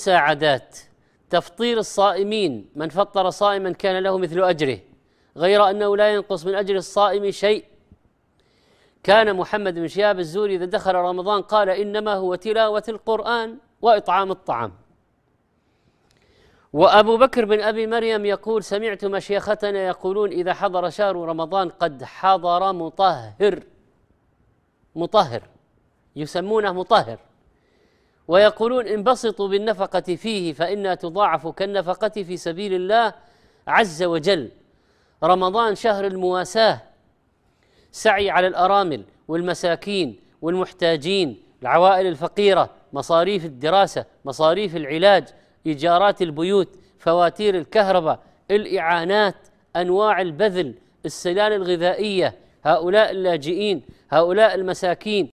مساعدات تفطير الصائمين من فطر صائما كان له مثل اجره غير انه لا ينقص من اجر الصائم شيء كان محمد بن شهاب الزوري اذا دخل رمضان قال انما هو تلاوه القران واطعام الطعام وابو بكر بن ابي مريم يقول سمعت مشيختنا يقولون اذا حضر شهر رمضان قد حضر مطهر مطهر يسمونه مطهر ويقولون انبسطوا بالنفقة فيه فإنها تضاعف كالنفقة في سبيل الله عز وجل رمضان شهر المواساة سعي على الأرامل والمساكين والمحتاجين العوائل الفقيرة مصاريف الدراسة مصاريف العلاج إيجارات البيوت فواتير الكهرباء الإعانات أنواع البذل السلال الغذائية هؤلاء اللاجئين هؤلاء المساكين